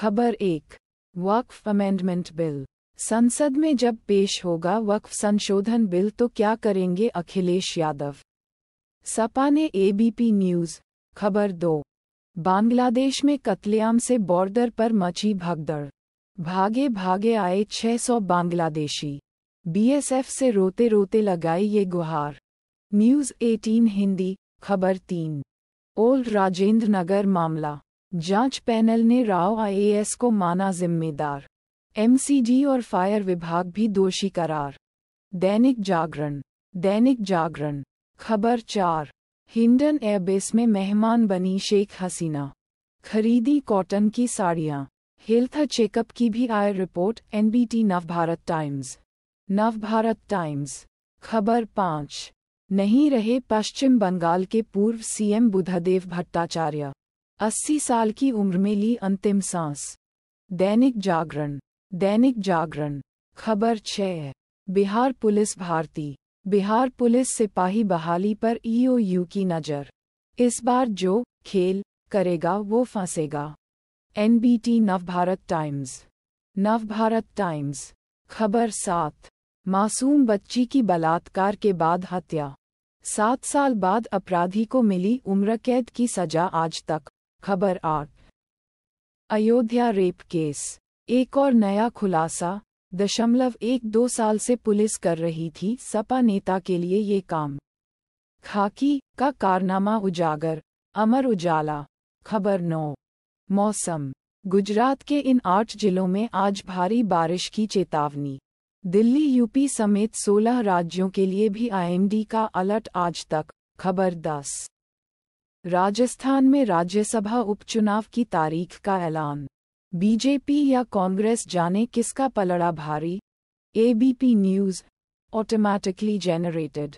खबर एक वक्फ amendment bill संसद में जब पेश होगा वक्फ संशोधन बिल तो क्या करेंगे अखिलेश यादव सपा ने एबीपी न्यूज खबर दो बांग्लादेश में कत्लेआम से बॉर्डर पर मची भगदड़ भागे भागे आए 600 बांग्लादेशी बीएसएफ से रोते रोते लगाई ये गुहार न्यूज़ 18 हिंदी खबर तीन ओल्ड राजेंद्र नगर मामला जांच पैनल ने राव आईएएस को माना जिम्मेदार एमसीजी और फायर विभाग भी दोषी करार दैनिक जागरण दैनिक जागरण खबर चार हिंडन एयरबेस में मेहमान बनी शेख हसीना खरीदी कॉटन की साड़ियां हेल्थ चेकअप की भी आय report NBT Navbharat Times Navbharat Times खबर पाँच नहीं रहे पश्चिम बंगाल के पूर्व सीएम बुधदेव भट्टाचार्य अस्सी साल की उम्र में ली अंतिम सांस दैनिक जागरण दैनिक जागरण खबर छः बिहार पुलिस भारती बिहार पुलिस सिपाही बहाली पर ईओयू की नज़र इस बार जो खेल करेगा वो फंसेगा NBT Navbharat Times Navbharat Times खबर सात मासूम बच्ची की बलात्कार के बाद हत्या सात साल बाद अपराधी को मिली उम्र कैद की सजा आज तक खबर आठ अयोध्या रेप केस एक और नया खुलासा दशमलव एक दो साल से पुलिस कर रही थी सपा नेता के लिए ये काम खाकी का कारनामा उजागर अमर उजाला खबर नौ मौसम गुजरात के इन आठ जिलों में आज भारी बारिश की चेतावनी दिल्ली यूपी समेत 16 राज्यों के लिए भी आईएमडी का अलर्ट आज तक खबर दस राजस्थान में राज्यसभा उपचुनाव की तारीख का ऐलान बीजेपी या कांग्रेस जाने किसका पलड़ा भारी एबीपी न्यूज ऑटोमैटिकली जेनरेटेड